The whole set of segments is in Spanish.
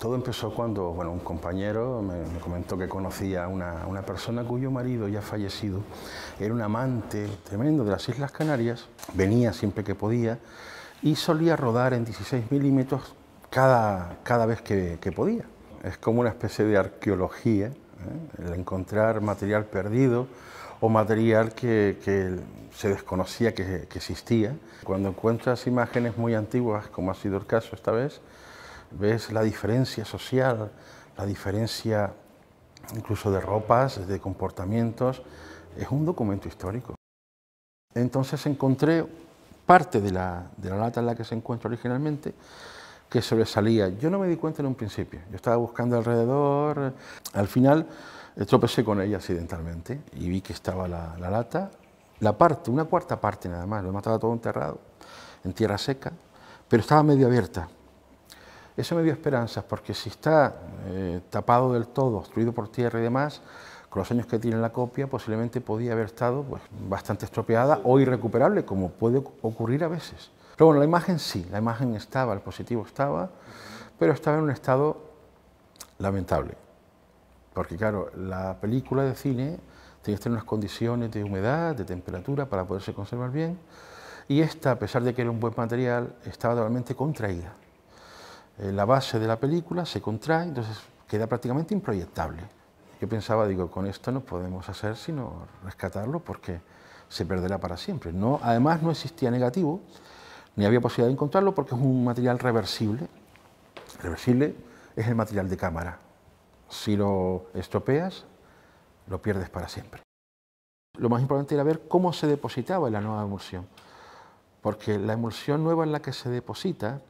Todo empezó cuando bueno, un compañero me, comentó que conocía a una, persona cuyo marido ya fallecido era un amante tremendo de las Islas Canarias, venía siempre que podía y solía rodar en 16 milímetros cada, cada vez que, podía. Es como una especie de arqueología, ¿eh? el encontrar material perdido o material que, se desconocía que existía. Cuando encuentras imágenes muy antiguas, como ha sido el caso esta vez, ves la diferencia social, la diferencia incluso de ropas, de comportamientos, es un documento histórico. Entonces encontré parte de la, de la lata en la que se encuentra originalmente que sobresalía. Yo no me di cuenta en un principio, yo estaba buscando alrededor, al final eh, tropecé con ella accidentalmente y vi que estaba la, la lata, la parte, una cuarta parte nada más, lo demás estaba todo enterrado, en tierra seca, pero estaba medio abierta, eso me dio esperanzas, porque si está eh, tapado del todo, obstruido por tierra y demás, con los años que tiene la copia, posiblemente podía haber estado pues, bastante estropeada o irrecuperable, como puede ocurrir a veces. Pero bueno, la imagen sí, la imagen estaba, el positivo estaba, pero estaba en un estado lamentable. Porque claro, la película de cine tiene que estar en unas condiciones de humedad, de temperatura, para poderse conservar bien, y esta, a pesar de que era un buen material, estaba totalmente contraída. Eh, la base de la película se contrae, entonces queda prácticamente improyectable. Yo pensaba, digo, con esto no podemos hacer sino rescatarlo porque se perderá para siempre. No, además no existía negativo, ni había posibilidad de encontrarlo porque es un material reversible. Reversible es el material de cámara. Si lo estropeas, lo pierdes para siempre. Lo más importante era ver cómo se depositaba en la nueva emulsión, porque la emulsión nueva en la que se deposita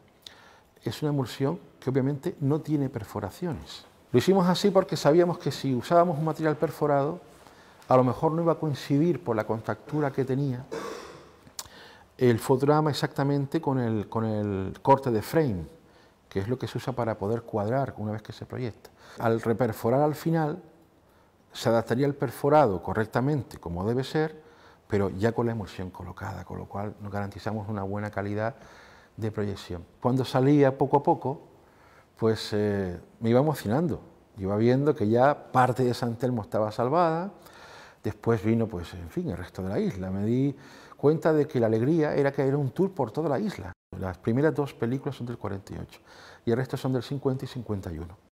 es una emulsión que obviamente no tiene perforaciones. Lo hicimos así porque sabíamos que si usábamos un material perforado, a lo mejor no iba a coincidir por la contractura que tenía el fotograma exactamente con el, con el corte de frame, que es lo que se usa para poder cuadrar una vez que se proyecta. Al reperforar al final, se adaptaría el perforado correctamente, como debe ser, pero ya con la emulsión colocada, con lo cual nos garantizamos una buena calidad de proyección. Cuando salía poco a poco, pues eh, me iba emocionando. Iba viendo que ya parte de San Telmo estaba salvada. Después vino, pues, en fin, el resto de la isla. Me di cuenta de que la alegría era que era un tour por toda la isla. Las primeras dos películas son del 48 y el resto son del 50 y 51.